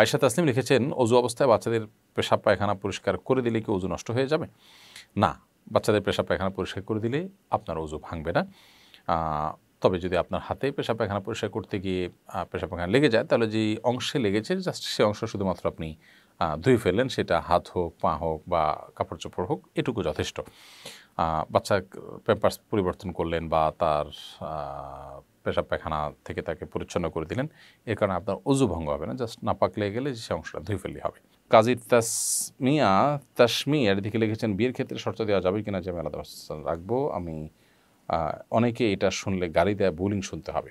আয়সা তাসলিম লিখেছেন অজু অবস্থায় বাচ্চাদের পেশাব পায়খানা পরিষ্কার করে দিলে কি অজু নষ্ট হয়ে যাবে না বাচ্চাদের পেশাব পায়খানা পরিষ্কার করে দিলে আপনার অজু ভাঙবে না তবে যদি আপনার হাতে পেশাব পায়খানা পরিষ্কার করতে গিয়ে পেশাব পায়খানা লেগে যায় তাহলে যে অংশে লেগেছে জাস্ট সে অংশ শুধুমাত্র আপনি ধুয়ে ফেললেন সেটা হাত হোক পা হোক বা কাপড় চোপড় হোক এটুকু যথেষ্ট বাচ্চা পেপার্স পরিবর্তন করলেন বা তার পেশাব পায়খানা থেকে তাকে পরিচ্ছন্ন করে দিলেন এর কারণে আপনার অজু ভঙ্গ হবে না জাস্ট নাপাক লেগে গেলে সে অংশটা ধুয়ে ফেললে হবে কাজী তাসমিয়া তাসমিয়ার দিকে লিখেছেন বিয়ের ক্ষেত্রে শর্ত দেওয়া যাবে কিনা যে আমি আলাদা রাখবো আমি অনেকে এটা শুনলে গাড়ি দেয়া বোলিং শুনতে হবে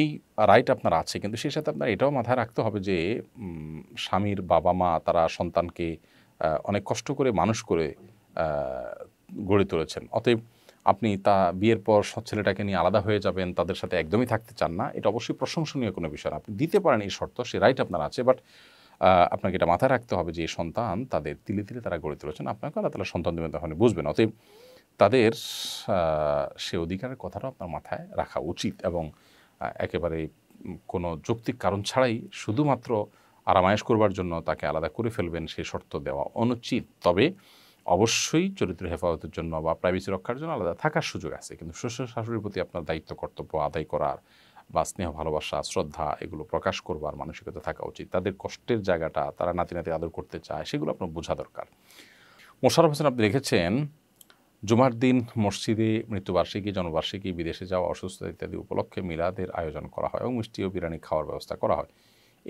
এই রাইট আপনার আছে কিন্তু সেই সাথে আপনার এটাও মাথায় রাখতে হবে যে স্বামীর বাবা মা তারা সন্তানকে অনেক কষ্ট করে মানুষ করে গড়ে তুলেছেন অতএব আপনি তা বিয়ের পর সৎ ছেলেটাকে নিয়ে আলাদা হয়ে যাবেন তাদের সাথে একদমই থাকতে চান না এটা অবশ্যই প্রশংসনীয় কোনো বিষয় আপনি দিতে পারেন এই শর্ত সে রাইট আপনার আছে বাট আপনাকে এটা মাথায় রাখতে হবে যে এই সন্তান তাদের তিলে তিলে তারা গড়ে তুলেছেন আপনাকে আল্লাহ তালা সন্তান দেবেন তখন বুঝবেন অতএব তাদের সে অধিকারের কথাটা আপনার মাথায় রাখা উচিত এবং একেবারে কোনো যৌক্তিক কারণ ছাড়াই শুধুমাত্র আরামায়েশ করবার জন্য তাকে আলাদা করে ফেলবেন সে শর্ত দেওয়া অনুচিত তবে অবশ্যই চরিত্র হেফাজতের জন্য বা প্রাইভেসি রক্ষার জন্য আলাদা থাকার সুযোগ আছে কিন্তু শ্বশুর শাশুড়ির প্রতি আপনার দায়িত্ব কর্তব্য আদায় করার বা স্নেহ ভালোবাসা শ্রদ্ধা এগুলো প্রকাশ করবার মানসিকতা থাকা উচিত তাদের কষ্টের জায়গাটা তারা নাতি নাতি আদর করতে চায় সেগুলো আপনার বোঝা দরকার মোশারফ হোসেন আপনি দেখেছেন জুমার দিন মসজিদে মৃত্যুবার্ষিকী জন্মবার্ষিকী বিদেশে যাওয়া অসুস্থতা ইত্যাদি উপলক্ষে মিলাদের আয়োজন করা হয় এবং মিষ্টি ও বিরিয়ানি খাওয়ার ব্যবস্থা করা হয়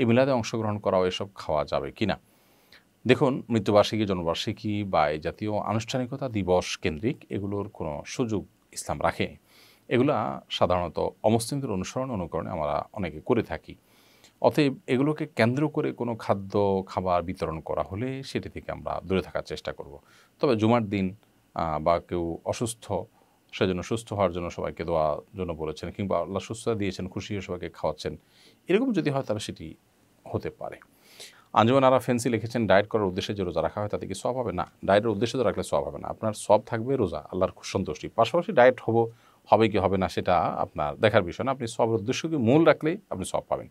এই মিলাদে অংশগ্রহণ করাও এসব খাওয়া যাবে কিনা দেখুন মৃত্যুবার্ষিকী জন্মবার্ষিকী বা এই জাতীয় আনুষ্ঠানিকতা দিবস কেন্দ্রিক এগুলোর কোনো সুযোগ ইসলাম রাখে এগুলা সাধারণত অমুসলিমদের অনুসরণ অনুকরণে আমরা অনেকে করে থাকি অতএব এগুলোকে কেন্দ্র করে কোনো খাদ্য খাবার বিতরণ করা হলে সেটি থেকে আমরা দূরে থাকার চেষ্টা করব। তবে জুমার দিন বা কেউ অসুস্থ সেজন্য সুস্থ হওয়ার জন্য সবাইকে দেওয়ার জন্য বলেছেন কিংবা আল্লাহ সুস্থতা দিয়েছেন খুশি হয়ে সবাইকে খাওয়াচ্ছেন এরকম যদি হয় তাহলে সেটি হতে পারে আঞ্জুমান আরা ফেন্সি লিখেছেন ডায়েট করার উদ্দেশ্যে যে রোজা রাখা হয় তাতে কি সব হবে না ডায়েটের উদ্দেশ্যে তো রাখলে সব হবে না আপনার সব থাকবে রোজা আল্লাহর খুব সন্তুষ্টি পাশাপাশি ডায়েট হবো হবে কি হবে না সেটা আপনার দেখার বিষয় না আপনি সব উদ্দেশ্যকে মূল রাখলেই আপনি সব পাবেন